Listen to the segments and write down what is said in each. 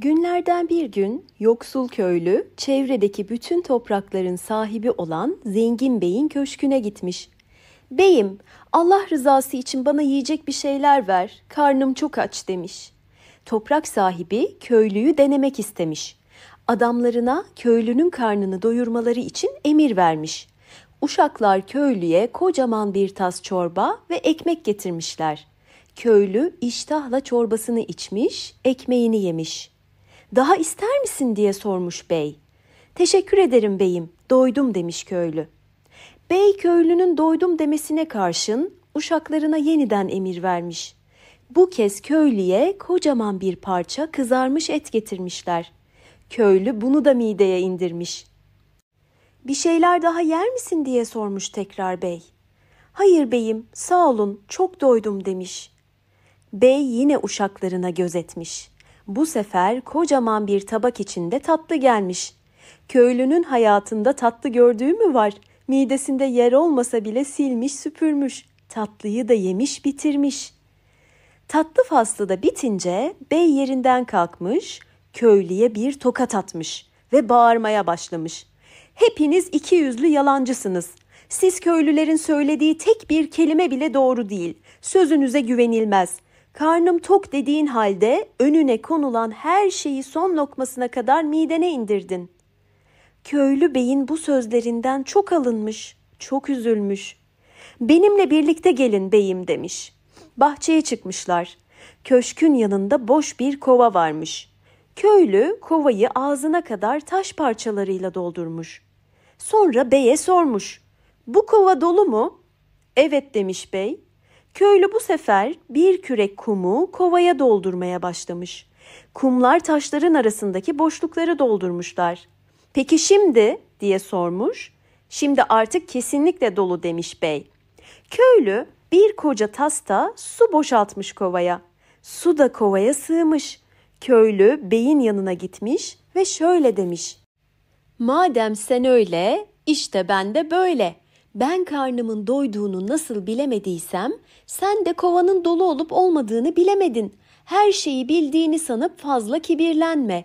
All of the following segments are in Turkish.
Günlerden bir gün yoksul köylü çevredeki bütün toprakların sahibi olan zengin beyin köşküne gitmiş. Beyim, Allah rızası için bana yiyecek bir şeyler ver. Karnım çok aç demiş. Toprak sahibi köylüyü denemek istemiş. Adamlarına köylünün karnını doyurmaları için emir vermiş. Uşaklar köylüye kocaman bir tas çorba ve ekmek getirmişler. Köylü iştahla çorbasını içmiş, ekmeğini yemiş.'' Daha ister misin diye sormuş bey. Teşekkür ederim beyim, doydum demiş köylü. Bey köylünün doydum demesine karşın uşaklarına yeniden emir vermiş. Bu kez köylüye kocaman bir parça kızarmış et getirmişler. Köylü bunu da mideye indirmiş. Bir şeyler daha yer misin diye sormuş tekrar bey. Hayır beyim, sağ olun, çok doydum demiş. Bey yine uşaklarına göz etmiş. Bu sefer kocaman bir tabak içinde tatlı gelmiş. Köylünün hayatında tatlı gördüğü mü var? Midesinde yer olmasa bile silmiş süpürmüş. Tatlıyı da yemiş bitirmiş. Tatlı faslı da bitince bey yerinden kalkmış, köylüye bir tokat atmış ve bağırmaya başlamış. Hepiniz iki yüzlü yalancısınız. Siz köylülerin söylediği tek bir kelime bile doğru değil. Sözünüze güvenilmez. Karnım tok dediğin halde önüne konulan her şeyi son lokmasına kadar midene indirdin. Köylü beyin bu sözlerinden çok alınmış, çok üzülmüş. Benimle birlikte gelin beyim demiş. Bahçeye çıkmışlar. Köşkün yanında boş bir kova varmış. Köylü kovayı ağzına kadar taş parçalarıyla doldurmuş. Sonra beye sormuş. Bu kova dolu mu? Evet demiş bey. Köylü bu sefer bir kürek kumu kovaya doldurmaya başlamış. Kumlar taşların arasındaki boşlukları doldurmuşlar. Peki şimdi diye sormuş. Şimdi artık kesinlikle dolu demiş bey. Köylü bir koca tasta su boşaltmış kovaya. Su da kovaya sığmış. Köylü beyin yanına gitmiş ve şöyle demiş. Madem sen öyle, işte ben de böyle.'' ben karnımın doyduğunu nasıl bilemediysem, sen de kovanın dolu olup olmadığını bilemedin. Her şeyi bildiğini sanıp fazla kibirlenme.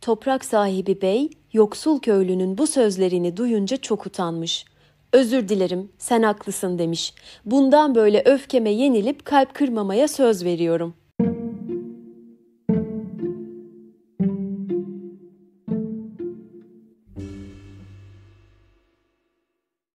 Toprak sahibi bey, yoksul köylünün bu sözlerini duyunca çok utanmış. Özür dilerim, sen haklısın demiş. Bundan böyle öfkeme yenilip kalp kırmamaya söz veriyorum.''